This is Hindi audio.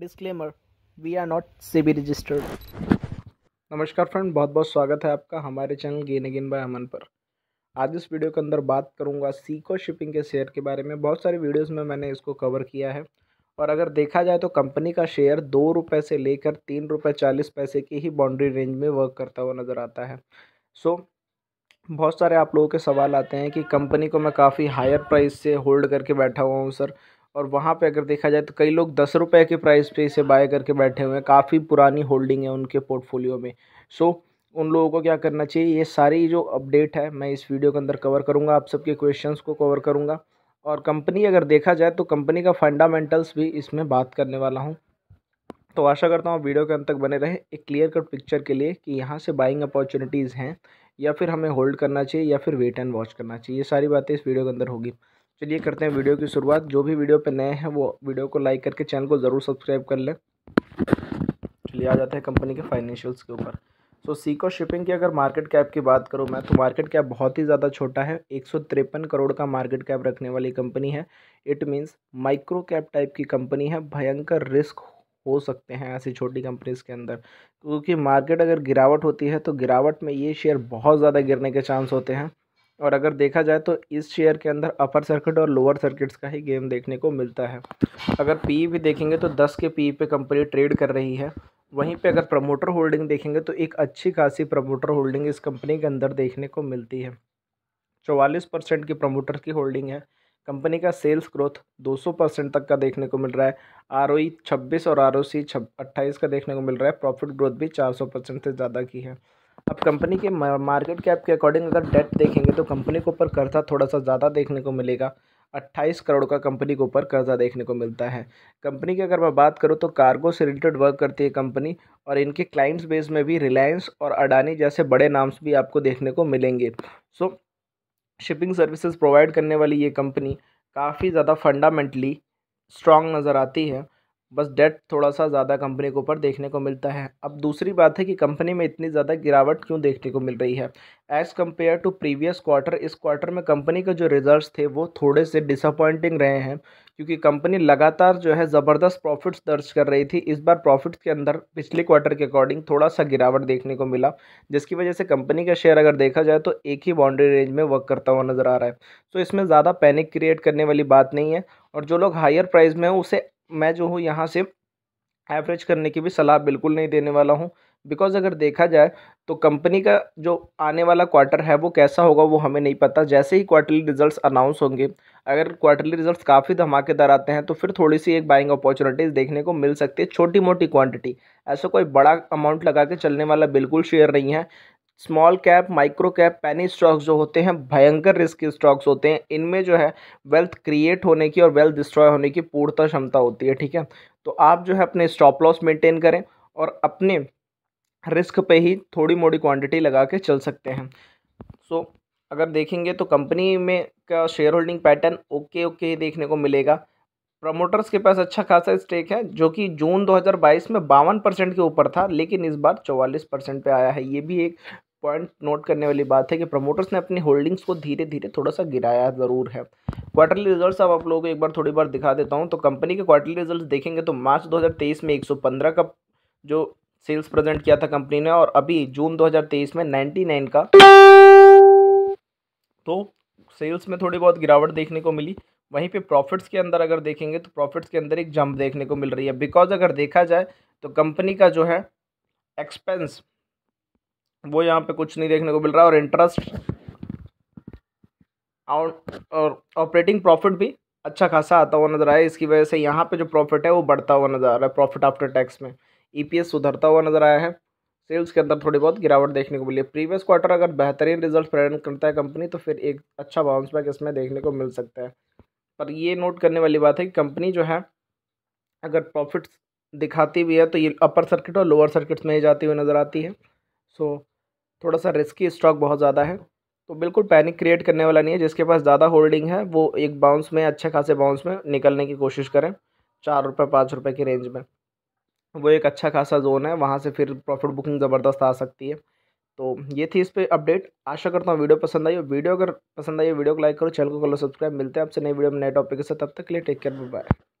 disclaimer we are not C B registered नमस्कार फ्रेंड बहुत बहुत स्वागत है आपका हमारे चैनल गेन अगेन बाय अमन पर आज इस वीडियो के अंदर बात करूंगा सीको शिपिंग के शेयर के बारे में बहुत सारी वीडियोस में मैंने इसको कवर किया है और अगर देखा जाए तो कंपनी का शेयर दो रुपये से लेकर तीन रुपये चालीस पैसे की ही बाउंड्री रेंज में वर्क करता हुआ नज़र आता है सो so, बहुत सारे आप लोगों के सवाल आते हैं कि कंपनी को मैं काफ़ी हायर प्राइस से होल्ड करके बैठा हुआ हूँ सर और वहाँ पे अगर देखा जाए तो कई लोग दस रुपये के प्राइस पे इसे बाय करके बैठे हुए हैं काफ़ी पुरानी होल्डिंग है उनके पोर्टफोलियो में सो so, उन लोगों को क्या करना चाहिए ये सारी जो अपडेट है मैं इस वीडियो के अंदर कवर करूँगा आप सबके क्वेश्चंस को कवर करूँगा और कंपनी अगर देखा जाए तो कंपनी का फंडामेंटल्स भी इसमें बात करने वाला हूँ तो आशा करता हूँ वीडियो के अंत तक बने रहे एक क्लियर कट पिक्चर के लिए कि यहाँ से बाइंग अपॉर्चुनिटीज़ हैं या फिर हमें होल्ड करना चाहिए या फिर वेट एंड वॉच करना चाहिए ये सारी बातें इस वीडियो के अंदर होगी चलिए करते हैं वीडियो की शुरुआत जो भी वीडियो पे नए हैं वो वीडियो को लाइक करके चैनल को ज़रूर सब्सक्राइब कर लें चलिए आ जाते हैं कंपनी के फाइनेंशियल्स के ऊपर सो so, सीको शिपिंग की अगर मार्केट कैप की बात करूँ मैं तो मार्केट कैप बहुत ही ज़्यादा छोटा है एक करोड़ का मार्केट कैप रखने वाली कंपनी है it means micro cap type की कंपनी है भयंकर रिस्क हो सकते हैं ऐसी छोटी कंपनीज के अंदर क्योंकि मार्केट अगर गिरावट होती है तो गिरावट में ये शेयर बहुत ज़्यादा गिरने के चांस होते हैं और अगर देखा जाए तो इस शेयर के अंदर अपर सर्किट और लोअर सर्किट्स का ही गेम देखने को मिलता है अगर पी भी देखेंगे तो दस के पी पे कंपनी ट्रेड कर रही है वहीं पे अगर प्रमोटर होल्डिंग देखेंगे तो एक अच्छी खासी प्रमोटर होल्डिंग इस कंपनी के अंदर देखने को मिलती है चौवालीस परसेंट की प्रमोटर की होल्डिंग है कंपनी का सेल्स ग्रोथ दो परसेंट तक का देखने को मिल रहा है आर ओ e छब्बीस और आर ओ सी अट्ठाईस का देखने को मिल रहा है प्रॉफिट ग्रोथ भी चार परसेंट से ज़्यादा की है अब कंपनी के मार्केट कैप के अकॉर्डिंग अगर डेट देखेंगे तो कंपनी के ऊपर कर्जा थोड़ा सा ज़्यादा देखने को मिलेगा अट्ठाईस करोड़ का कंपनी के ऊपर कर्जा देखने को मिलता है कंपनी की अगर मैं बात करूँ तो कार्गो से रिलेटेड वर्क करती है कंपनी और इनके क्लाइंट्स बेस में भी रिलायंस और अडानी जैसे बड़े नाम्स भी आपको देखने को मिलेंगे सो शिपिंग सर्विसेज प्रोवाइड करने वाली ये कंपनी काफ़ी ज़्यादा फंडामेंटली स्ट्रॉन्ग नज़र आती है बस डेट थोड़ा सा ज़्यादा कंपनी के ऊपर देखने को मिलता है अब दूसरी बात है कि कंपनी में इतनी ज़्यादा गिरावट क्यों देखने को मिल रही है as compare to previous quarter इस क्वार्टर में कंपनी के जो रिजल्ट्स थे वो थोड़े से डिसअपॉइंटिंग रहे हैं क्योंकि कंपनी लगातार जो है ज़बरदस्त प्रॉफिट्स दर्ज कर रही थी इस बार प्रॉफिट्स के अंदर पिछले क्वार्टर के अकॉर्डिंग थोड़ा सा गिरावट देखने को मिला जिसकी वजह से कंपनी का शेयर अगर देखा जाए तो एक ही बाउंड्री रेंज में वर्क करता हुआ नज़र आ रहा है तो इसमें ज़्यादा पैनिक क्रिएट करने वाली बात नहीं है और जो लोग हायर प्राइस में हैं उसे मैं जो हूँ यहाँ से एवरेज करने की भी सलाह बिल्कुल नहीं देने वाला हूँ बिकॉज़ अगर देखा जाए तो कंपनी का जो आने वाला क्वार्टर है वो कैसा होगा वो हमें नहीं पता जैसे ही क्वार्टरली रिजल्ट्स अनाउंस होंगे अगर क्वार्टरली रिजल्ट्स काफ़ी धमाकेदार आते हैं तो फिर थोड़ी सी एक बाइंग अपॉर्चुनिटीज़ देखने को मिल सकती है छोटी मोटी क्वांटिटी ऐसा कोई बड़ा अमाउंट लगा के चलने वाला बिल्कुल शेयर नहीं है small cap micro cap penny stocks जो होते हैं भयंकर रिस्क स्टॉक्स होते हैं इनमें जो है वेल्थ क्रिएट होने की और वेल्थ डिस्ट्रॉय होने की पूर्णता क्षमता होती है ठीक है तो आप जो है अपने स्टॉप लॉस मेंटेन करें और अपने रिस्क पे ही थोड़ी मोड़ी क्वांटिटी लगा के चल सकते हैं सो so, अगर देखेंगे तो कंपनी में का share holding pattern okay okay ही देखने को मिलेगा प्रमोटर्स के पास अच्छा खासा स्टेक है जो कि जून 2022 में बावन परसेंट के ऊपर था लेकिन इस बार चौवालीस परसेंट पर आया है ये भी एक पॉइंट नोट करने वाली बात है कि प्रमोटर्स ने अपनी होल्डिंग्स को धीरे धीरे थोड़ा सा गिराया ज़रूर है क्वार्टरली रिजल्ट्स अब आप लोगों को एक बार थोड़ी बार दिखा देता हूँ तो कंपनी के क्वार्टरली रिजल्ट्स देखेंगे तो मार्च 2023 में 115 का जो सेल्स प्रेजेंट किया था कंपनी ने और अभी जून दो में नाइन्टी का तो सेल्स में थोड़ी बहुत गिरावट देखने को मिली वहीं पर प्रॉफिट्स के अंदर अगर देखेंगे तो प्रॉफिट्स के अंदर एक जंप देखने को मिल रही है बिकॉज अगर देखा जाए तो कंपनी का जो है एक्सपेंस वो यहाँ पे कुछ नहीं देखने को मिल रहा है और इंटरेस्ट और ऑपरेटिंग प्रॉफिट भी अच्छा खासा आता हुआ नज़र आया इसकी वजह से यहाँ पे जो प्रॉफिट है वो बढ़ता हुआ नज़र आ रहा है प्रॉफिट आफ्टर टैक्स में ईपीएस e सुधरता हुआ नज़र आया है सेल्स के अंदर थोड़ी बहुत गिरावट देखने को मिली है प्रीवियस क्वार्टर अगर बेहतरीन रिजल्ट प्रेजेंट करता है कंपनी तो फिर एक अच्छा बाउंस बैक इसमें देखने को मिल सकता है पर ये नोट करने वाली बात है कि कंपनी जो है अगर प्रॉफिट्स दिखाती भी है तो ये अपर सर्किट और लोअर सर्किट्स में ही जाती हुई नज़र आती है सो so, थोड़ा सा रिस्की स्टॉक बहुत ज़्यादा है तो बिल्कुल पैनिक क्रिएट करने वाला नहीं है जिसके पास ज़्यादा होल्डिंग है वो एक बाउंस में अच्छे खासे बाउंस में निकलने की कोशिश करें चार रुपये पाँच रुपये की रेंज में वो एक अच्छा खासा जोन है वहाँ से फिर प्रॉफिट बुकिंग ज़बरदस्त आ सकती है तो ये थी इस पर अपडेट आशा करता हूँ वीडियो पसंद आई वीडियो अगर पसंद आई वीडियो को लाइक करो चैनल को करो सब्सक्राइब मिलते हैं आपसे नई वीडियो में नए टॉपिक के साथ तब तक के लिए टेक केयर बाय